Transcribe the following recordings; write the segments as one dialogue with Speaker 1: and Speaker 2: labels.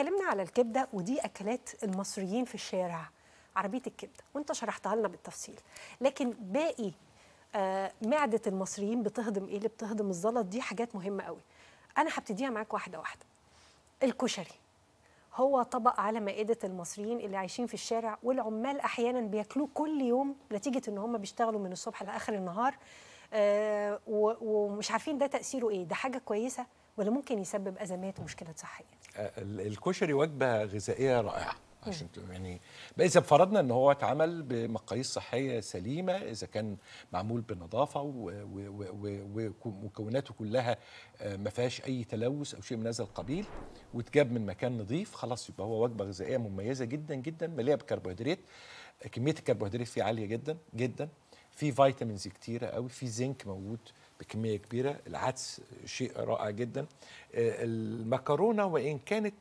Speaker 1: اتكلمنا على الكبده ودي اكلات المصريين في الشارع عربيه الكبده وانت شرحتها لنا بالتفصيل لكن باقي آه معده المصريين بتهضم ايه اللي بتهضم الزلط دي حاجات مهمه قوي انا هبتديها معاك واحده واحده الكشري هو طبق على مائدة المصريين اللي عايشين في الشارع والعمال أحيانا بياكلوه كل يوم نتيجة إن هم بيشتغلوا من الصبح لآخر النهار آه، ومش عارفين ده تاثيره ايه ده حاجه كويسه ولا ممكن يسبب ازمات ومشكلات صحيه
Speaker 2: آه، الكشري وجبه غذائيه رائعه عشان يعني اذا فرضنا ان هو اتعمل بمقاييس صحيه سليمه اذا كان معمول بنظافه ومكوناته كلها آه، ما فيهاش اي تلوث او شيء من هذا القبيل واتجاب من مكان نظيف خلاص يبقى هو وجبه غذائيه مميزه جدا جدا مليئه بكربوهيدرات كميه الكربوهيدرات فيه عاليه جدا جدا في فيتامينز كتيره قوي في زنك موجود بكميه كبيره العدس شيء رائع جدا آه، المكرونه وان كانت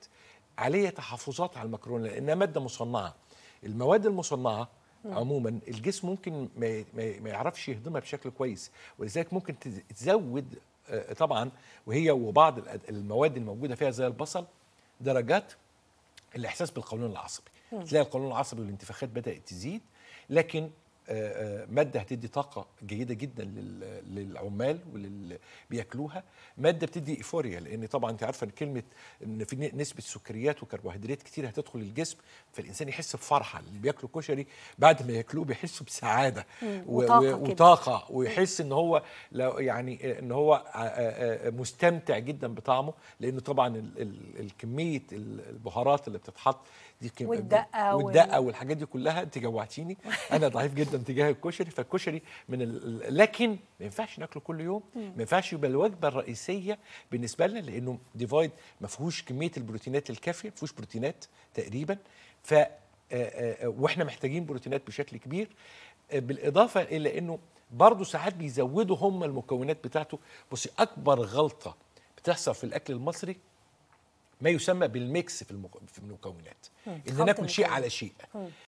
Speaker 2: عليها تحفظات على المكرونه لانها ماده مصنعه المواد المصنعه عموما الجسم ممكن ما يعرفش يهضمها بشكل كويس ولذلك ممكن تزود آه، طبعا وهي وبعض المواد الموجوده فيها زي البصل درجات الاحساس بالقولون العصبي تلاقي القولون العصبي والانتفاخات بدات تزيد لكن آه، آه، ماده هتدي طاقه جيده جدا للعمال ولل بياكلوها ماده بتدي ايفوريا لان طبعا انت عارفه كلمه ان في نسبه سكريات وكربوهيدرات كتير هتدخل الجسم فالانسان يحس بفرحه اللي بياكلوا كشري بعد ما ياكلوه بيحسوا بسعاده وطاقه, وطاقة ويحس ان هو يعني ان هو آه، مستمتع جدا بطعمه لان طبعا الكميه البهارات اللي بتتحط دي والدقه والدقه والحاجات دي كلها انت جوعتيني انا ضعيف جدا اتجاه الكشري فالكشري من ال... لكن ما ينفعش ناكله كل يوم ما ينفعش يبقى الوجبه الرئيسيه بالنسبه لنا لانه ديفايد ما فيهوش كميه البروتينات الكافيه ما فيهوش بروتينات تقريبا ف واحنا محتاجين بروتينات بشكل كبير بالاضافه الى انه برضه ساعات بيزودوا هم المكونات بتاعته بصي اكبر غلطه بتحصل في الاكل المصري ما يسمى بالميكس في, في المكونات
Speaker 1: ان ناكل
Speaker 2: شيء على شيء